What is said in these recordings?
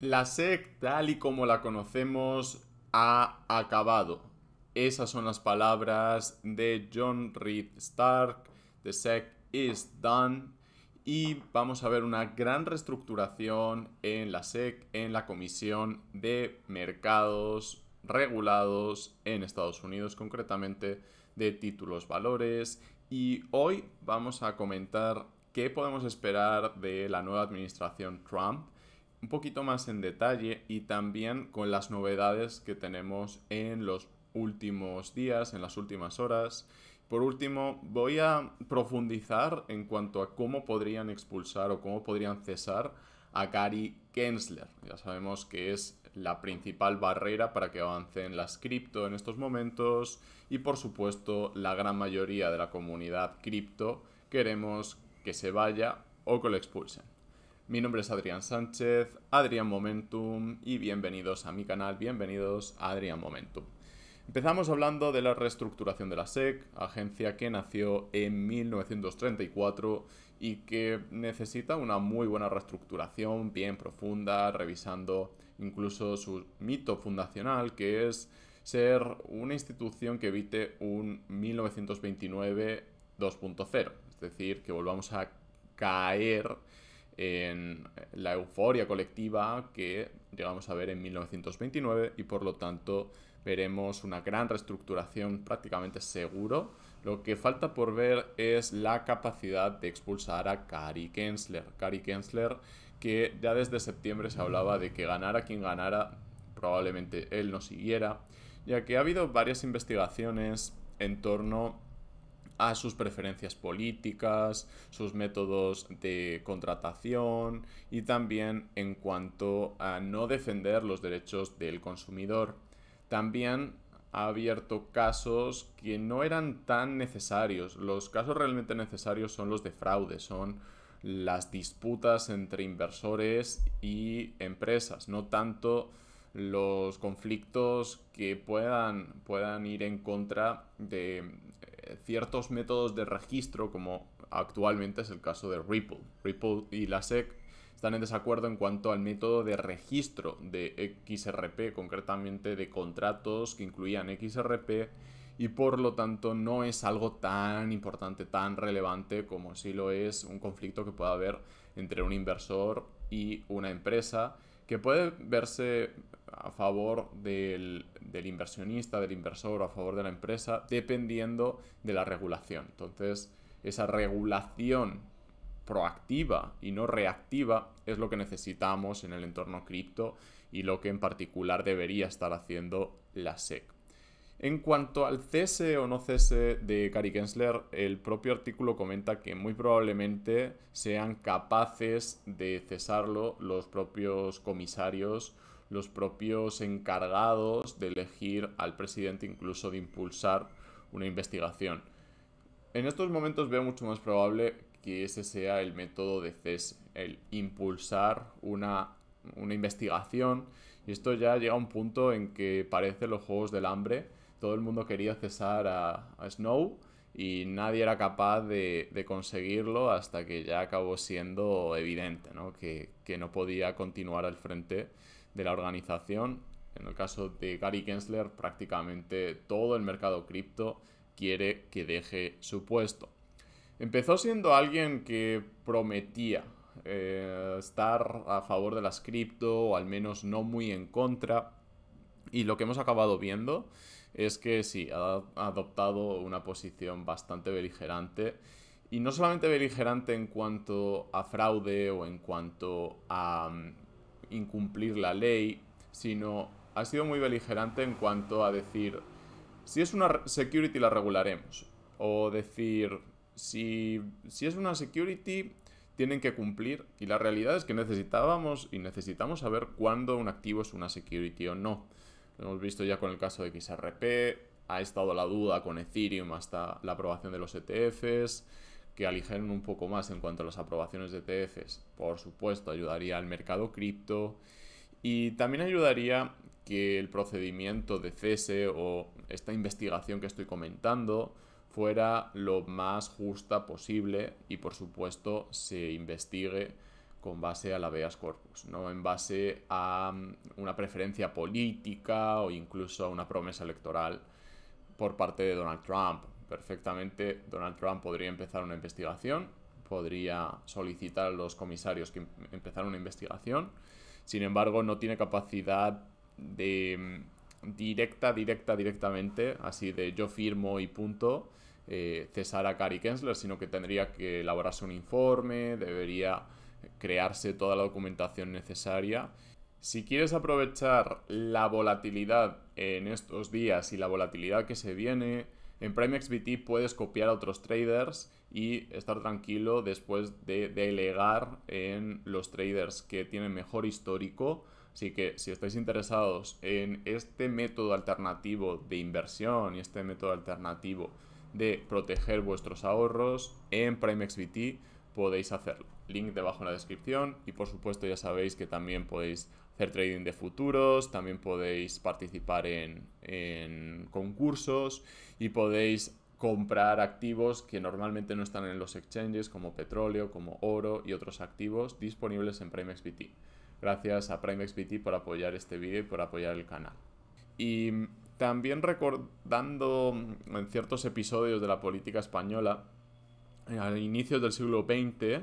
La SEC, tal y como la conocemos, ha acabado. Esas son las palabras de John Reed Stark. The SEC is done. Y vamos a ver una gran reestructuración en la SEC, en la Comisión de Mercados Regulados en Estados Unidos, concretamente de títulos valores. Y hoy vamos a comentar qué podemos esperar de la nueva administración Trump un poquito más en detalle y también con las novedades que tenemos en los últimos días, en las últimas horas. Por último, voy a profundizar en cuanto a cómo podrían expulsar o cómo podrían cesar a Gary Kensler. Ya sabemos que es la principal barrera para que avancen las cripto en estos momentos y por supuesto la gran mayoría de la comunidad cripto queremos que se vaya o que lo expulsen. Mi nombre es Adrián Sánchez, Adrián Momentum y bienvenidos a mi canal, bienvenidos a Adrián Momentum. Empezamos hablando de la reestructuración de la SEC, agencia que nació en 1934 y que necesita una muy buena reestructuración, bien profunda, revisando incluso su mito fundacional que es ser una institución que evite un 1929 2.0, es decir, que volvamos a caer en eh, la euforia colectiva que llegamos a ver en 1929 y por lo tanto veremos una gran reestructuración prácticamente seguro. Lo que falta por ver es la capacidad de expulsar a Cari Kensler. Cari Kensler que ya desde septiembre se hablaba de que ganara quien ganara, probablemente él no siguiera, ya que ha habido varias investigaciones en torno a sus preferencias políticas, sus métodos de contratación y también en cuanto a no defender los derechos del consumidor. También ha abierto casos que no eran tan necesarios. Los casos realmente necesarios son los de fraude, son las disputas entre inversores y empresas, no tanto los conflictos que puedan, ir en contra de eh, ciertos métodos de registro, como actualmente es el caso de Ripple. Ripple y la SEC están en desacuerdo en cuanto al método de registro de XRP, concretamente de contratos que incluían XRP, y por lo tanto no es algo tan importante, tan relevante como si lo es un conflicto que pueda haber entre un inversor y una empresa que puede verse a favor del, inversionista, del inversor o a favor de la empresa, dependiendo de la regulación. Entonces, esa regulación proactiva y no reactiva es lo que necesitamos en el entorno cripto y lo que en particular debería estar haciendo la SEC. En cuanto al cese o no cese de Gary Gensler, el propio artículo comenta que muy probablemente sean capaces de cesarlo los propios comisarios, los propios encargados de elegir al presidente, incluso de impulsar una investigación. En estos momentos veo mucho más probable que ese sea el método de cese, el impulsar una, una investigación. Y esto ya llega a un punto en que parece los Juegos del Hambre todo el mundo quería cesar a, Snow y nadie era capaz de, conseguirlo hasta que ya acabó siendo evidente Que, no podía continuar al frente de la organización. En el caso de Gary Gensler, prácticamente todo el mercado cripto quiere que deje su puesto. Empezó siendo alguien que prometía eh, estar a favor de las cripto, o al menos no muy en contra. Y lo que hemos acabado viendo es que sí, ha adoptado una posición bastante beligerante. Y no solamente beligerante en cuanto a fraude o en cuanto a mm, incumplir la ley, sino ha sido muy beligerante en cuanto a decir, si es una security la regularemos. O decir, si, si es una security tienen que cumplir. Y la realidad es que necesitábamos y necesitamos saber cuándo un activo es una security o no. Lo hemos visto ya con el caso de XRP, ha estado la duda con Ethereum hasta la aprobación de los ETFs, que aligeren un poco más en cuanto a las aprobaciones de ETFs. Por supuesto, ayudaría al mercado cripto y también ayudaría que el procedimiento de cese o esta investigación que estoy comentando fuera lo más justa posible y por supuesto se investigue con base a la Beas corpus, no en base a mm, una preferencia política o incluso a una promesa electoral por parte de Donald Trump. Perfectamente Donald Trump podría empezar una investigación, podría solicitar a los comisarios que em-, empezaran una investigación, sin embargo no tiene capacidad de mm, directa, directa, directamente, así de yo firmo y punto, eh, cesar a Gary Kensler, sino que tendría que elaborarse un informe, debería crearse toda la documentación necesaria. Si quieres aprovechar la volatilidad en estos días y la volatilidad que se viene, en PrimeXBT puedes copiar a otros traders y estar tranquilo después de delegar en los traders que tienen mejor histórico. Así que si estáis interesados en este método alternativo de inversión y este método alternativo de proteger vuestros ahorros en PrimeXBT, podéis hacerlo. Link debajo en la descripción y por supuesto ya sabéis que también podéis hacer trading de futuros, también podéis participar en, concursos y podéis comprar activos que normalmente no están en los exchanges como petróleo, como oro y otros activos disponibles en PrimeXBT. Gracias a PrimeXBT por apoyar este vídeo y por apoyar el canal. Y también recordando mm, en ciertos episodios de la política española, eh, al inicio del siglo XX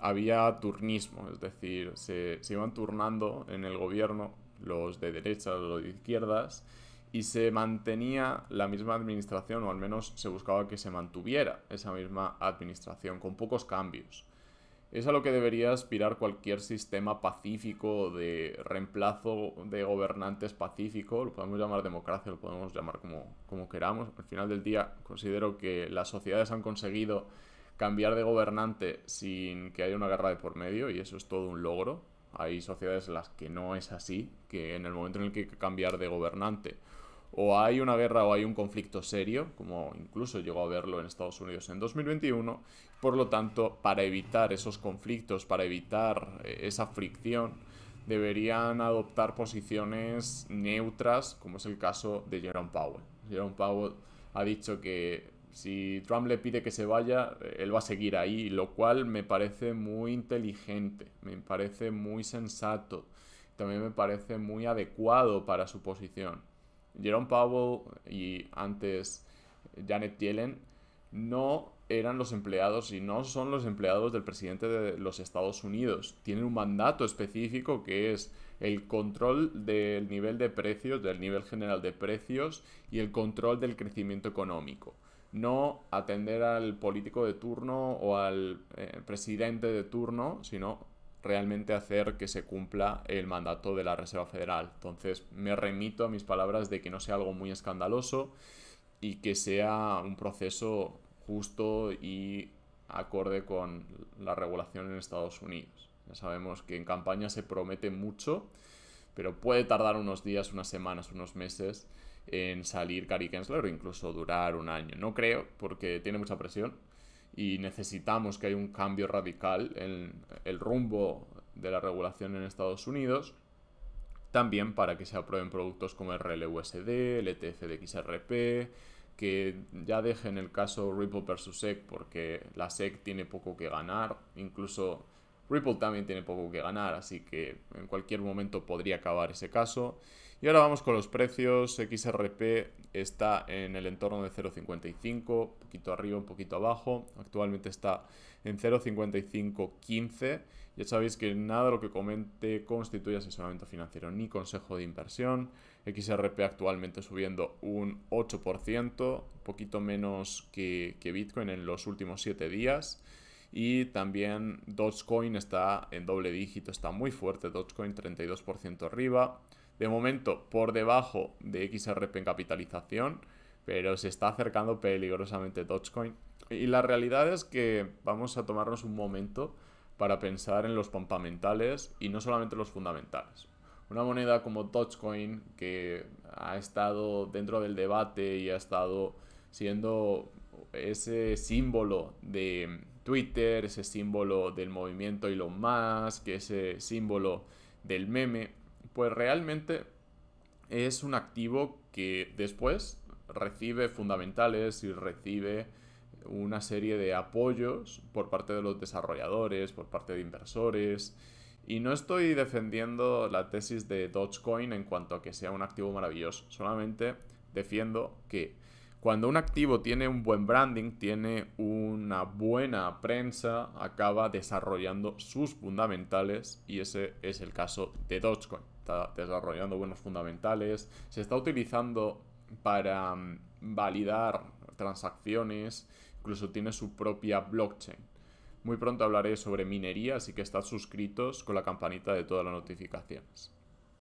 había turnismo, es decir, se, iban turnando en el gobierno los de derechas, los de izquierdas, y se mantenía la misma administración, o al menos se buscaba que se mantuviera esa misma administración, con pocos cambios. Es a lo que debería aspirar cualquier sistema pacífico de reemplazo de gobernantes pacífico, lo podemos llamar democracia, lo podemos llamar como, como queramos. Al final del día considero que las sociedades han conseguido cambiar de gobernante sin que haya una guerra de por medio y eso es todo un logro. Hay sociedades en las que no es así, que en el momento en el que que cambiar de gobernante o hay una guerra o hay un conflicto serio, como incluso llegó a verlo en Estados Unidos en 2021. Por lo tanto, para evitar esos conflictos, para evitar eh, esa fricción, deberían adoptar posiciones neutras, como es el caso de Jerome Powell. Jerome Powell ha dicho que si Trump le pide que se vaya, él va a seguir ahí, lo cual me parece muy inteligente, me parece muy sensato, también me parece muy adecuado para su posición. Jerome Powell y antes Janet Yellen no eran los empleados y no son los empleados del presidente de los Estados Unidos. Tienen un mandato específico que es el control del nivel de precios, del nivel general de precios y el control del crecimiento económico no atender al político de turno o al eh, presidente de turno, sino realmente hacer que se cumpla el mandato de la Reserva Federal. Entonces me remito a mis palabras de que no sea algo muy escandaloso y que sea un proceso justo y acorde con la regulación en Estados Unidos. Ya sabemos que en campaña se promete mucho, pero puede tardar unos días, unas semanas, unos meses en salir Cari o incluso durar un año. No creo, porque tiene mucha presión y necesitamos que haya un cambio radical en el rumbo de la regulación en Estados Unidos. También para que se aprueben productos como el RLUSD, el ETF de XRP, que ya dejen el caso Ripple versus SEC porque la SEC tiene poco que ganar, incluso Ripple también tiene poco que ganar, así que en cualquier momento podría acabar ese caso. Y ahora vamos con los precios. XRP está en el entorno de 0.55, un poquito arriba, un poquito abajo. Actualmente está en 0.5515. Ya sabéis que nada de lo que comente constituye asesoramiento financiero ni consejo de inversión. XRP actualmente subiendo un 8%, un poquito menos que, que Bitcoin en los últimos 7 días. Y también Dogecoin está en doble dígito, está muy fuerte. Dogecoin 32% arriba de momento por debajo de XRP en capitalización, pero se está acercando peligrosamente Dogecoin. Y la realidad es que vamos a tomarnos un momento para pensar en los pompamentales y no solamente los fundamentales. Una moneda como Dogecoin, que ha estado dentro del debate y ha estado siendo ese símbolo de Twitter, ese símbolo del movimiento Elon Musk, ese símbolo del meme, pues realmente es un activo que después recibe fundamentales y recibe una serie de apoyos por parte de los desarrolladores, por parte de inversores. Y no estoy defendiendo la tesis de Dogecoin en cuanto a que sea un activo maravilloso, solamente defiendo que cuando un activo tiene un buen branding, tiene una buena prensa, acaba desarrollando sus fundamentales y ese es el caso de Dogecoin está desarrollando buenos fundamentales, se está utilizando para mm, validar transacciones, incluso tiene su propia blockchain. Muy pronto hablaré sobre minería, así que estad suscritos con la campanita de todas las notificaciones.